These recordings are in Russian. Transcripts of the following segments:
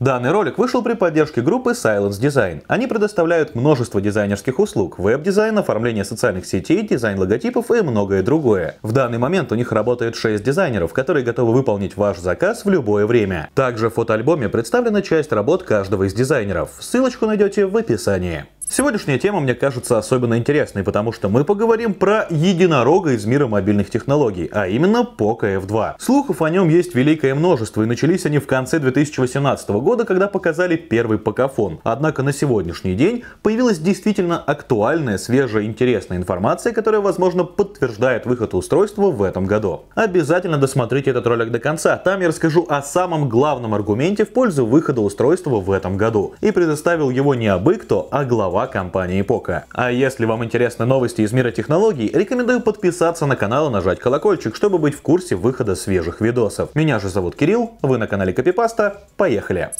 Данный ролик вышел при поддержке группы Silence Design. Они предоставляют множество дизайнерских услуг, веб-дизайн, оформление социальных сетей, дизайн логотипов и многое другое. В данный момент у них работает 6 дизайнеров, которые готовы выполнить ваш заказ в любое время. Также в фотоальбоме представлена часть работ каждого из дизайнеров. Ссылочку найдете в описании. Сегодняшняя тема мне кажется особенно интересной, потому что мы поговорим про единорога из мира мобильных технологий, а именно Poco F2. Слухов о нем есть великое множество, и начались они в конце 2018 года, когда показали первый покафон. Однако на сегодняшний день появилась действительно актуальная, свежая, интересная информация, которая, возможно, подтверждает выход устройства в этом году. Обязательно досмотрите этот ролик до конца, там я расскажу о самом главном аргументе в пользу выхода устройства в этом году. И предоставил его не абы кто, а глава глава компании Пока. А если вам интересны новости из мира технологий, рекомендую подписаться на канал и нажать колокольчик, чтобы быть в курсе выхода свежих видосов. Меня же зовут Кирилл, вы на канале Копипаста, поехали!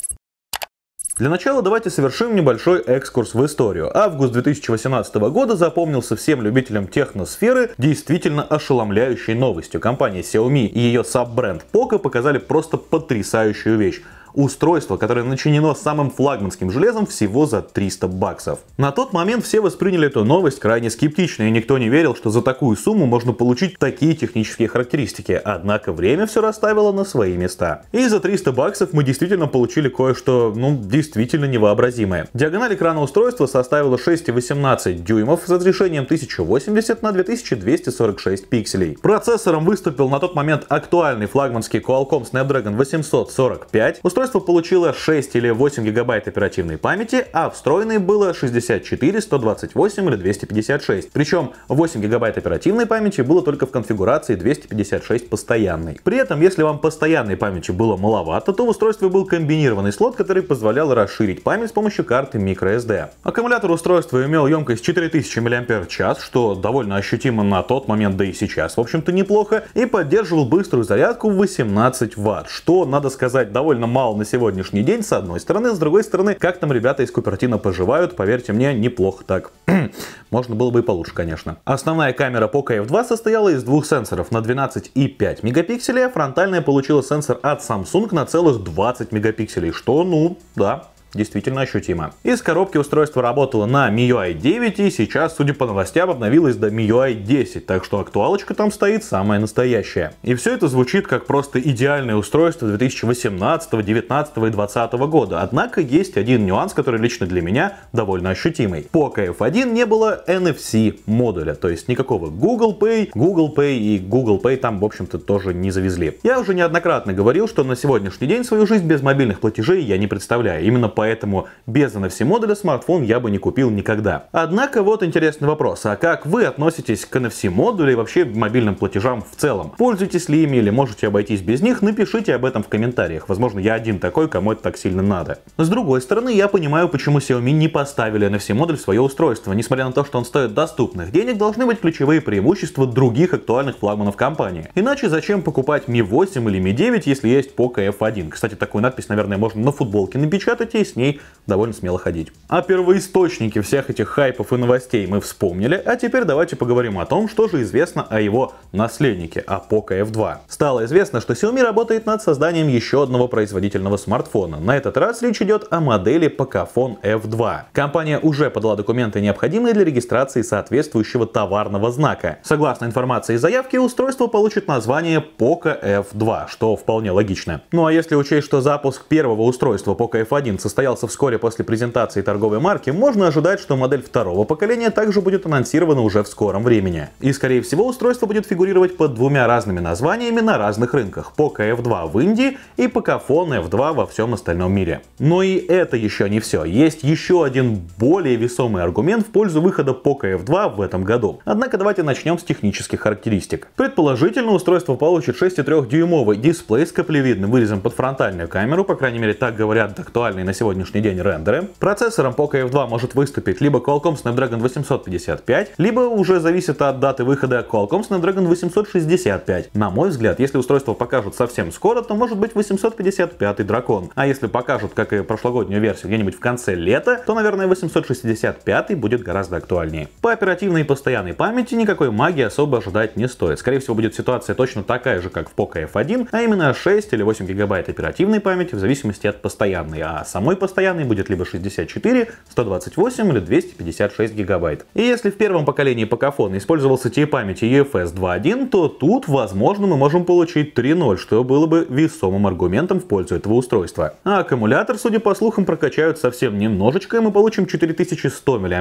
Для начала давайте совершим небольшой экскурс в историю. Август 2018 года запомнился всем любителям техносферы действительно ошеломляющей новостью. Компания Xiaomi и ее саб-бренд Poco показали просто потрясающую вещь устройство, которое начинено самым флагманским железом всего за 300 баксов. На тот момент все восприняли эту новость крайне скептично, и никто не верил, что за такую сумму можно получить такие технические характеристики, однако время все расставило на свои места. И за 300 баксов мы действительно получили кое-что, ну, действительно невообразимое. Диагональ экрана устройства составила 6,18 дюймов с разрешением 1080 на 2246 пикселей. Процессором выступил на тот момент актуальный флагманский Qualcomm Snapdragon 845, Устройство получило 6 или 8 гигабайт оперативной памяти, а встроенной было 64, 128 или 256. Причем 8 гигабайт оперативной памяти было только в конфигурации 256 постоянной. При этом, если вам постоянной памяти было маловато, то в устройстве был комбинированный слот, который позволял расширить память с помощью карты microSD. Аккумулятор устройства имел емкость 4000 мАч, что довольно ощутимо на тот момент, да и сейчас, в общем-то, неплохо, и поддерживал быструю зарядку в 18 Вт, что, надо сказать, довольно мало провал на сегодняшний день, с одной стороны. С другой стороны, как там ребята из Купертино поживают, поверьте мне, неплохо так. Можно было бы и получше, конечно. Основная камера Poco F2 состояла из двух сенсоров на 12 и 5 мегапикселей, а фронтальная получила сенсор от Samsung на целых 20 мегапикселей, что, ну, да, действительно ощутимо. Из коробки устройство работало на MIUI 9 и сейчас, судя по новостям, обновилось до MIUI 10, так что актуалочка там стоит самая настоящая. И все это звучит как просто идеальное устройство 2018, 2019 и 2020 года, однако есть один нюанс, который лично для меня довольно ощутимый. По KF1 не было NFC модуля, то есть никакого Google Pay, Google Pay и Google Pay там, в общем-то, тоже не завезли. Я уже неоднократно говорил, что на сегодняшний день свою жизнь без мобильных платежей я не представляю. Именно поэтому без NFC модуля смартфон я бы не купил никогда. Однако вот интересный вопрос, а как вы относитесь к NFC модулю и вообще мобильным платежам в целом? Пользуетесь ли ими или можете обойтись без них? Напишите об этом в комментариях, возможно я один такой, кому это так сильно надо. С другой стороны, я понимаю, почему Xiaomi не поставили NFC модуль в свое устройство, несмотря на то, что он стоит доступных денег, должны быть ключевые преимущества других актуальных флагманов компании. Иначе зачем покупать Mi 8 или Mi 9, если есть Poco F1? Кстати, такую надпись, наверное, можно на футболке напечатать и с ней довольно смело ходить. А первоисточники всех этих хайпов и новостей мы вспомнили, а теперь давайте поговорим о том, что же известно о его наследнике, о Poco F2. Стало известно, что Xiaomi работает над созданием еще одного производительного смартфона. На этот раз речь идет о модели Pocophone F2. Компания уже подала документы, необходимые для регистрации соответствующего товарного знака. Согласно информации из заявки, устройство получит название Poco F2, что вполне логично. Ну а если учесть, что запуск первого устройства Poco F1 состоялся состоялся вскоре после презентации торговой марки, можно ожидать, что модель второго поколения также будет анонсирована уже в скором времени. И скорее всего устройство будет фигурировать под двумя разными названиями на разных рынках. Poco F2 в Индии и Pocophone F2 во всем остальном мире. Но и это еще не все. Есть еще один более весомый аргумент в пользу выхода Poco F2 в этом году. Однако давайте начнем с технических характеристик. Предположительно устройство получит 6,3-дюймовый дисплей с каплевидным вырезом под фронтальную камеру, по крайней мере так говорят актуальные на сегодня сегодняшний день рендеры. Процессором Poco F2 может выступить либо Qualcomm Snapdragon 855, либо уже зависит от даты выхода Qualcomm Snapdragon 865. На мой взгляд, если устройство покажут совсем скоро, то может быть 855 дракон. А если покажут, как и прошлогоднюю версию, где-нибудь в конце лета, то, наверное, 865 будет гораздо актуальнее. По оперативной и постоянной памяти никакой магии особо ожидать не стоит. Скорее всего, будет ситуация точно такая же, как в Poco F1, а именно 6 или 8 гигабайт оперативной памяти в зависимости от постоянной, а самой постоянный будет либо 64, 128 или 256 гигабайт. И если в первом поколении Pocophone использовался тип памяти efs 2.1, то тут, возможно, мы можем получить 3.0, что было бы весомым аргументом в пользу этого устройства. А аккумулятор, судя по слухам, прокачают совсем немножечко, и мы получим 4100 мАч,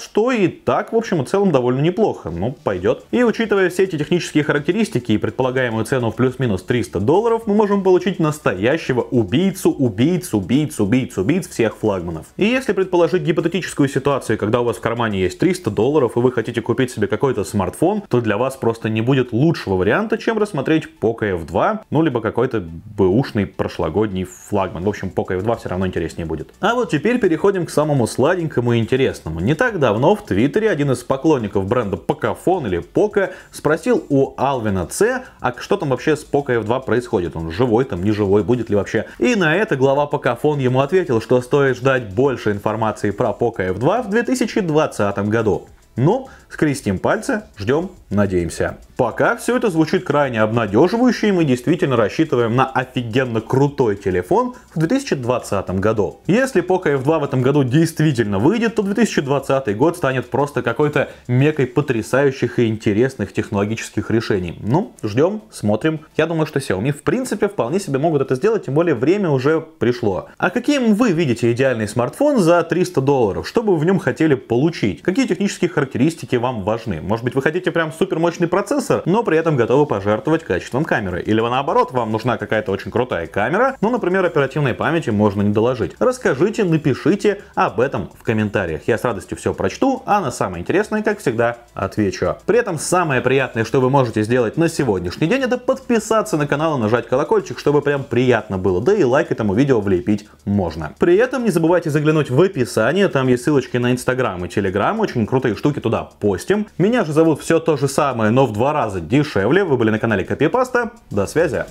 что и так, в общем и целом, довольно неплохо. Ну, пойдет. И учитывая все эти технические характеристики и предполагаемую цену в плюс-минус 300 долларов, мы можем получить настоящего убийцу, убийцу, убийцу, убийцу убийц всех флагманов. И если предположить гипотетическую ситуацию, когда у вас в кармане есть 300 долларов и вы хотите купить себе какой-то смартфон, то для вас просто не будет лучшего варианта, чем рассмотреть Poco F2, ну либо какой-то бэушный прошлогодний флагман. В общем, Poco F2 все равно интереснее будет. А вот теперь переходим к самому сладенькому и интересному. Не так давно в Твиттере один из поклонников бренда Покафон или Poco спросил у Алвина С, а что там вообще с Poco F2 происходит? Он живой там, не живой, будет ли вообще? И на это глава Покафон ему ответил, ответил, что стоит ждать больше информации про Poco F2 в 2020 году. Ну, скрестим пальцы, ждем, надеемся. Пока все это звучит крайне обнадеживающе, и мы действительно рассчитываем на офигенно крутой телефон в 2020 году. Если Poco F2 в этом году действительно выйдет, то 2020 год станет просто какой-то мекой потрясающих и интересных технологических решений. Ну, ждем, смотрим. Я думаю, что Xiaomi в принципе вполне себе могут это сделать, тем более время уже пришло. А каким вы видите идеальный смартфон за 300 долларов? Что бы вы в нем хотели получить? Какие технические характеристики характеристики вам важны. Может быть, вы хотите прям супер мощный процессор, но при этом готовы пожертвовать качеством камеры. Или наоборот, вам нужна какая-то очень крутая камера, но, ну, например, оперативной памяти можно не доложить. Расскажите, напишите об этом в комментариях. Я с радостью все прочту, а на самое интересное, как всегда, отвечу. При этом самое приятное, что вы можете сделать на сегодняшний день, это подписаться на канал и нажать колокольчик, чтобы прям приятно было. Да и лайк этому видео влепить можно. При этом не забывайте заглянуть в описание, там есть ссылочки на Инстаграм и Телеграм, очень крутые штуки ссылки туда постим. Меня же зовут все то же самое, но в два раза дешевле. Вы были на канале Копипаста. До связи.